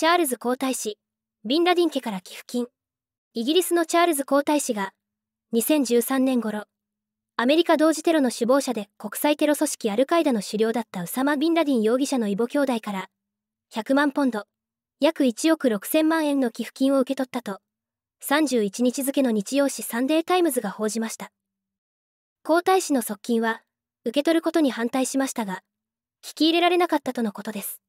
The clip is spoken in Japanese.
チャールズ皇太子、ビンラディン家から寄付金。イギリスのチャールズ皇太子が、2013年頃、アメリカ同時テロの首謀者で国際テロ組織アルカイダの首領だったウサマ・ビンラディン容疑者の異母兄弟から、100万ポンド、約1億6000万円の寄付金を受け取ったと、31日付の日曜紙サンデータイムズが報じました。皇太子の側近は、受け取ることに反対しましたが、聞き入れられなかったとのことです。